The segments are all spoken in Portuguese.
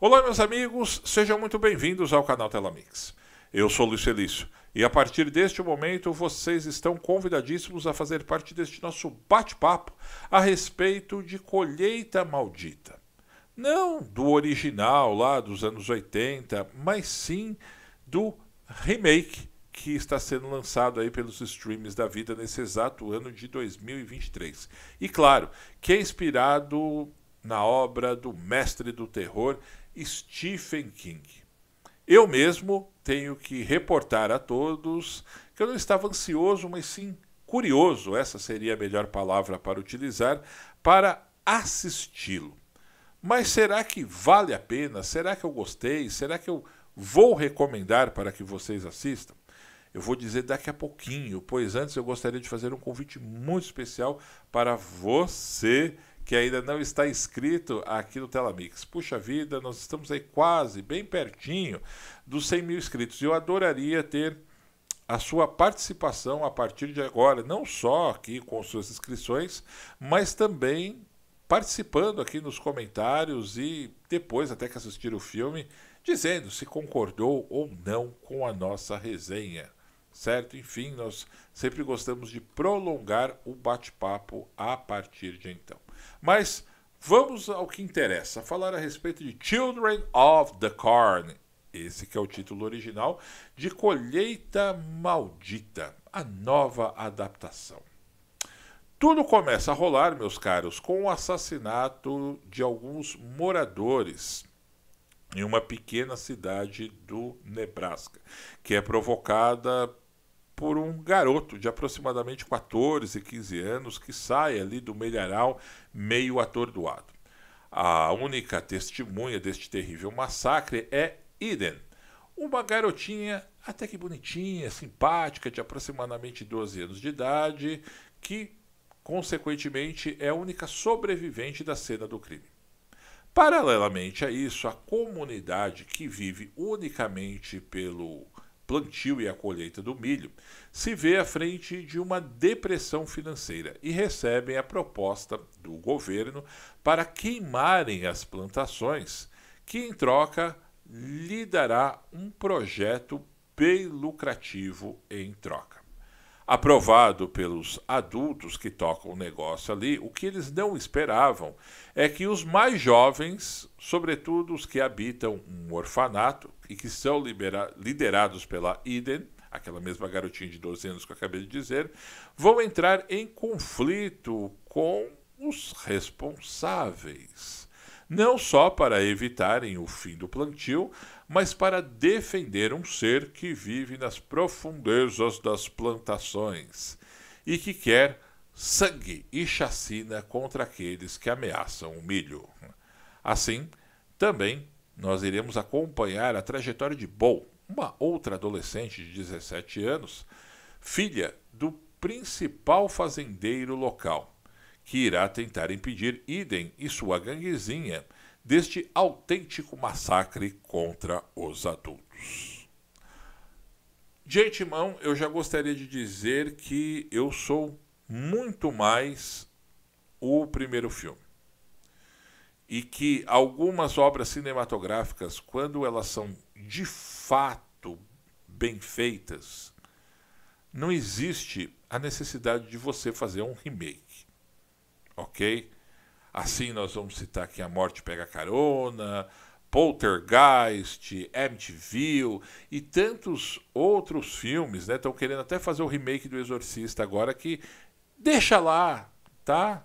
Olá, meus amigos, sejam muito bem-vindos ao canal Telamix. Eu sou Luiz Felício e a partir deste momento vocês estão convidadíssimos a fazer parte deste nosso bate-papo a respeito de colheita maldita. Não do original lá dos anos 80, mas sim do remake que está sendo lançado aí pelos streams da vida nesse exato ano de 2023. E claro, que é inspirado na obra do mestre do terror Stephen King. Eu mesmo tenho que reportar a todos que eu não estava ansioso, mas sim curioso essa seria a melhor palavra para utilizar para assisti-lo. Mas será que vale a pena? Será que eu gostei? Será que eu vou recomendar para que vocês assistam? Eu vou dizer daqui a pouquinho, pois antes eu gostaria de fazer um convite muito especial para você que ainda não está inscrito aqui no Telamix. Puxa vida, nós estamos aí quase, bem pertinho dos 100 mil inscritos. Eu adoraria ter a sua participação a partir de agora, não só aqui com suas inscrições, mas também participando aqui nos comentários e depois, até que assistir o filme, dizendo se concordou ou não com a nossa resenha. Certo? Enfim, nós sempre gostamos de prolongar o bate-papo a partir de então. Mas vamos ao que interessa, falar a respeito de Children of the Corn. Esse que é o título original de Colheita Maldita, a nova adaptação. Tudo começa a rolar, meus caros, com o assassinato de alguns moradores em uma pequena cidade do Nebraska, que é provocada por um garoto de aproximadamente 14, 15 anos que sai ali do melharal meio atordoado. A única testemunha deste terrível massacre é Eden, uma garotinha até que bonitinha, simpática, de aproximadamente 12 anos de idade, que, consequentemente, é a única sobrevivente da cena do crime. Paralelamente a isso, a comunidade que vive unicamente pelo plantio e a colheita do milho, se vê à frente de uma depressão financeira e recebem a proposta do governo para queimarem as plantações, que em troca lhe dará um projeto bem lucrativo em troca aprovado pelos adultos que tocam o negócio ali, o que eles não esperavam é que os mais jovens, sobretudo os que habitam um orfanato e que são liderados pela Eden, aquela mesma garotinha de 12 anos que eu acabei de dizer, vão entrar em conflito com os responsáveis não só para evitarem o fim do plantio, mas para defender um ser que vive nas profundezas das plantações e que quer sangue e chacina contra aqueles que ameaçam o milho. Assim, também nós iremos acompanhar a trajetória de Bol, uma outra adolescente de 17 anos, filha do principal fazendeiro local que irá tentar impedir Idem e sua ganguezinha deste autêntico massacre contra os adultos. De antemão, eu já gostaria de dizer que eu sou muito mais o primeiro filme. E que algumas obras cinematográficas, quando elas são de fato bem feitas, não existe a necessidade de você fazer um remake ok? Assim nós vamos citar aqui A Morte Pega Carona, Poltergeist, MTV e tantos outros filmes, né? Estão querendo até fazer o remake do Exorcista agora que deixa lá, tá?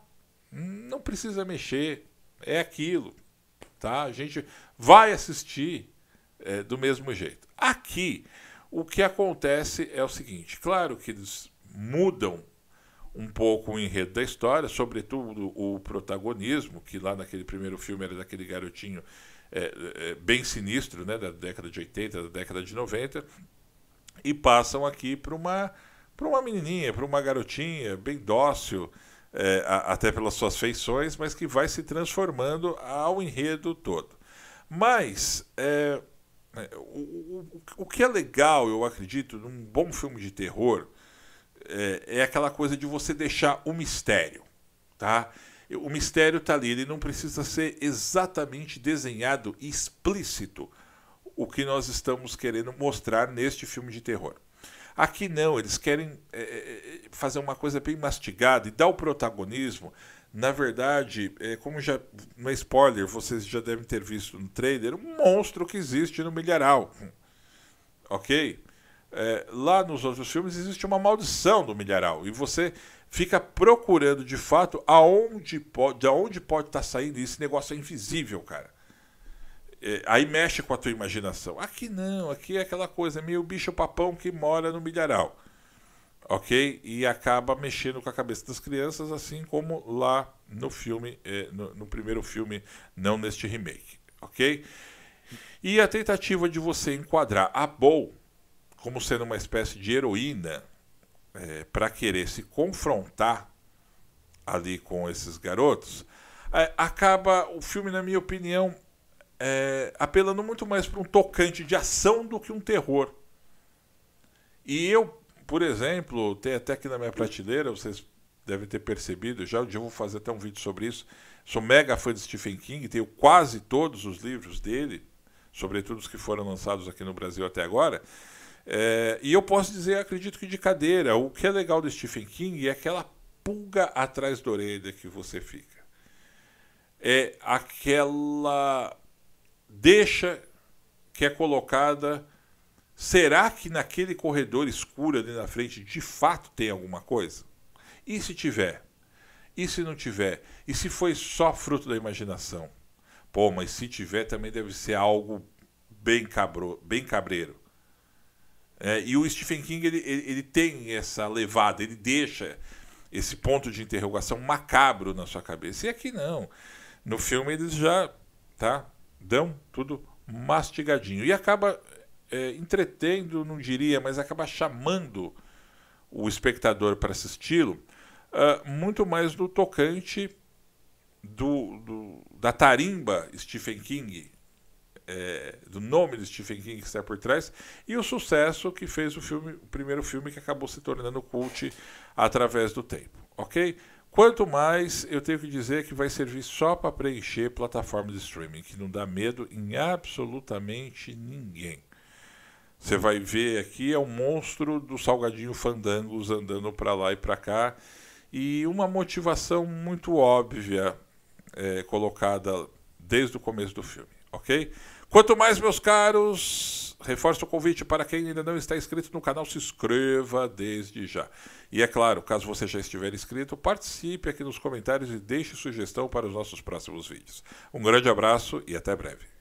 Não precisa mexer, é aquilo, tá? A gente vai assistir é, do mesmo jeito. Aqui, o que acontece é o seguinte: claro que eles mudam um pouco o enredo da história, sobretudo o protagonismo, que lá naquele primeiro filme era daquele garotinho é, é, bem sinistro, né, da década de 80, da década de 90, e passam aqui para uma, uma menininha, para uma garotinha bem dócil, é, a, até pelas suas feições, mas que vai se transformando ao enredo todo. Mas é, é, o, o, o que é legal, eu acredito, num bom filme de terror, é, é, aquela coisa de você deixar o mistério, tá? O mistério está ali, ele não precisa ser exatamente desenhado e explícito o que nós estamos querendo mostrar neste filme de terror. Aqui não, eles querem é, é, é fazer uma coisa bem mastigada e dar o protagonismo. Na verdade, é, como já no spoiler vocês já devem ter visto no trailer, um monstro que existe no milharal, ok? é, lá nos outros filmes existe uma maldição do milharal e você fica procurando de fato aonde pode, de onde pode estar tá saindo esse negócio é invisível, cara. É, aí mexe com a tua imaginação. Aqui não, aqui é aquela coisa meio bicho papão que mora no milharal, ok? E acaba mexendo com a cabeça das crianças, assim como lá no filme, é, no, no primeiro filme, não neste remake, ok? E a tentativa de você enquadrar a Bow como sendo uma espécie de heroína é, para querer se confrontar ali com esses garotos, é, acaba o filme, na minha opinião, é, apelando muito mais para um tocante de ação do que um terror. E eu, por exemplo, tenho até aqui na minha prateleira, vocês devem ter percebido, já hoje eu vou fazer até um vídeo sobre isso. Sou mega fã de Stephen King, tenho quase todos os livros dele, sobretudo os que foram lançados aqui no Brasil até agora. É, e eu posso dizer, acredito que de cadeira, o que é legal do Stephen King é aquela pulga atrás da orelha que você fica. É aquela deixa que é colocada. Será que naquele corredor escuro ali na frente de fato tem alguma coisa? E se tiver? E se não tiver? E se foi só fruto da imaginação? Pô, mas se tiver também deve ser algo bem, cabro, bem cabreiro. É, e o Stephen King ele, ele, ele, tem essa levada, ele deixa esse ponto de interrogação macabro na sua cabeça. E aqui não. No filme eles já tá, dão tudo mastigadinho. E acaba é, entretendo, não diria, mas acaba chamando o espectador para assisti-lo uh, muito mais do tocante do, do, da tarimba Stephen King é, do nome de Stephen King que está por trás e o sucesso que fez o filme, o primeiro filme que acabou se tornando cult através do tempo, ok? Quanto mais, eu tenho que dizer que vai servir só para preencher plataformas de streaming, que não dá medo em absolutamente ninguém. Você vai ver aqui é o um monstro do salgadinho fandangos andando para lá e para cá e uma motivação muito óbvia é, colocada desde o começo do filme ok? Quanto mais, meus caros, reforço o convite para quem ainda não está inscrito no canal, se inscreva desde já. E é claro, caso você já estiver inscrito, participe aqui nos comentários e deixe sugestão para os nossos próximos vídeos. Um grande abraço e até breve.